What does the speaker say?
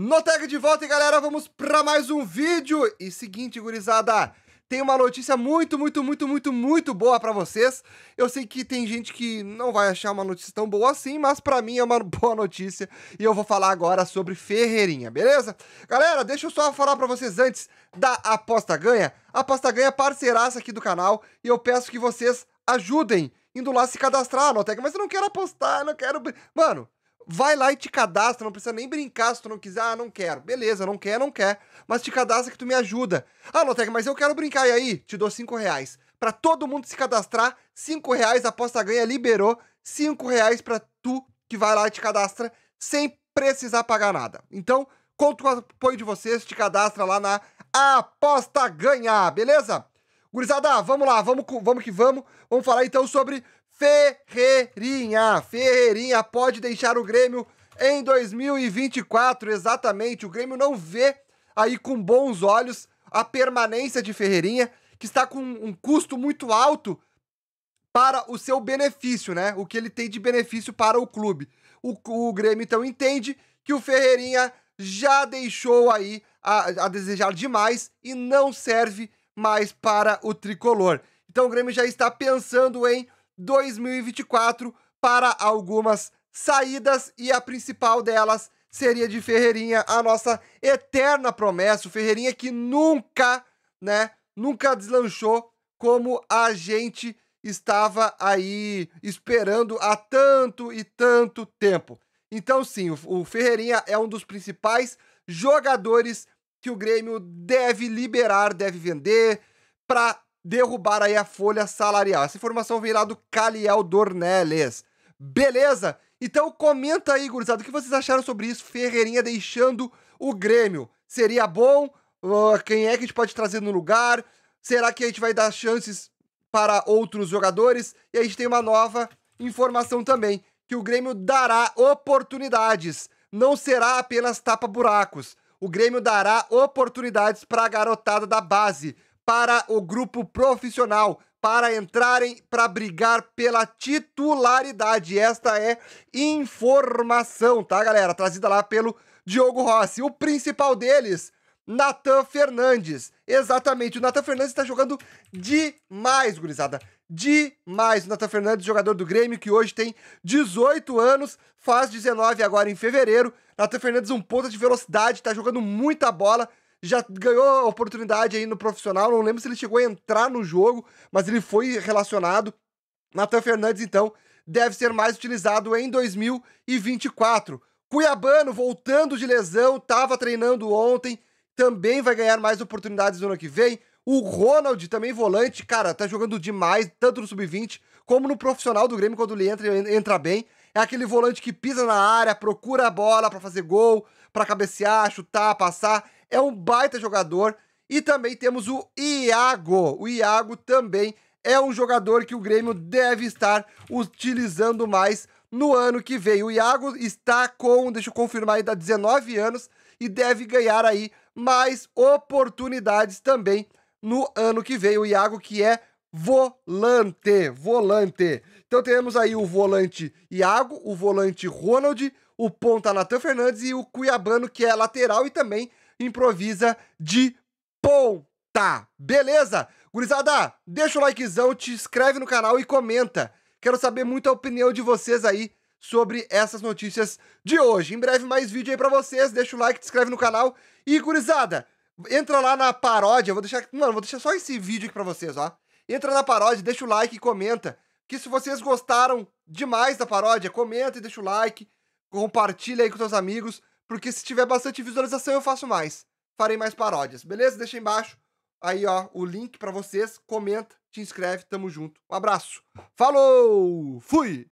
Notega de volta e galera, vamos para mais um vídeo. E seguinte, gurizada, tem uma notícia muito, muito, muito, muito, muito boa para vocês. Eu sei que tem gente que não vai achar uma notícia tão boa assim, mas para mim é uma boa notícia e eu vou falar agora sobre Ferreirinha, beleza? Galera, deixa eu só falar para vocês antes da aposta ganha. A aposta ganha é parceiraça aqui do canal e eu peço que vocês ajudem indo lá se cadastrar, Notega, mas eu não quero apostar, não quero. Mano, vai lá e te cadastra, não precisa nem brincar se tu não quiser, ah, não quero. Beleza, não quer, não quer. Mas te cadastra que tu me ajuda. Ah, Lotec, mas eu quero brincar, e aí? Te dou cinco reais. Pra todo mundo se cadastrar, cinco reais, a aposta ganha, liberou cinco reais pra tu que vai lá e te cadastra sem precisar pagar nada. Então, conto com o apoio de vocês, te cadastra lá na Aposta Ganha, beleza? Gurizada, vamos lá, vamos, vamos que vamos. Vamos falar então sobre Ferreirinha. Ferreirinha pode deixar o Grêmio em 2024, exatamente. O Grêmio não vê aí com bons olhos a permanência de Ferreirinha, que está com um custo muito alto para o seu benefício, né? O que ele tem de benefício para o clube. O, o Grêmio então entende que o Ferreirinha já deixou aí a, a desejar demais e não serve mais para o tricolor. Então o Grêmio já está pensando em 2024 para algumas saídas e a principal delas seria de Ferreirinha, a nossa eterna promessa, o Ferreirinha que nunca, né, nunca deslanchou como a gente estava aí esperando há tanto e tanto tempo. Então sim, o Ferreirinha é um dos principais jogadores que o Grêmio deve liberar, deve vender para derrubar aí a folha salarial. Essa informação veio lá do Caliel Dornelles. Beleza? Então comenta aí, gurizada, o que vocês acharam sobre isso? Ferreirinha deixando o Grêmio. Seria bom? Uh, quem é que a gente pode trazer no lugar? Será que a gente vai dar chances para outros jogadores? E a gente tem uma nova informação também, que o Grêmio dará oportunidades. Não será apenas tapa-buracos. O Grêmio dará oportunidades para a garotada da base para o grupo profissional para entrarem para brigar pela titularidade. Esta é informação, tá, galera? Trazida lá pelo Diogo Rossi. O principal deles, Natan Fernandes. Exatamente, o Natan Fernandes está jogando demais, gurizada. Demais. O Natan Fernandes, jogador do Grêmio, que hoje tem 18 anos, faz 19 agora em fevereiro. Natan Fernandes, um ponto de velocidade, está jogando muita bola já ganhou a oportunidade aí no profissional, não lembro se ele chegou a entrar no jogo, mas ele foi relacionado. Natan Fernandes, então, deve ser mais utilizado em 2024. Cuiabano, voltando de lesão, estava treinando ontem, também vai ganhar mais oportunidades no ano que vem. O Ronald, também volante, cara, tá jogando demais, tanto no sub-20 como no profissional do Grêmio, quando ele entra, ele entra bem. É aquele volante que pisa na área, procura a bola para fazer gol, para cabecear, chutar, passar é um baita jogador. E também temos o Iago. O Iago também é um jogador que o Grêmio deve estar utilizando mais no ano que vem. O Iago está com, deixa eu confirmar ainda, tá 19 anos e deve ganhar aí mais oportunidades também no ano que vem. O Iago que é volante, volante. Então temos aí o volante Iago, o volante Ronald, o ponta Natan Fernandes e o Cuiabano que é lateral e também improvisa de ponta. Beleza? Gurizada, deixa o likezão, te inscreve no canal e comenta. Quero saber muito a opinião de vocês aí sobre essas notícias de hoje. Em breve mais vídeo aí pra vocês, deixa o like, te inscreve no canal. E gurizada, entra lá na paródia, vou deixar, mano, vou deixar só esse vídeo aqui pra vocês, ó. Entra na paródia, deixa o like e comenta. Que se vocês gostaram demais da paródia, comenta e deixa o like, compartilha aí com seus amigos porque se tiver bastante visualização eu faço mais. Farei mais paródias, beleza? Deixa aí embaixo aí, ó, o link para vocês. Comenta, te inscreve, tamo junto. Um abraço. Falou! Fui!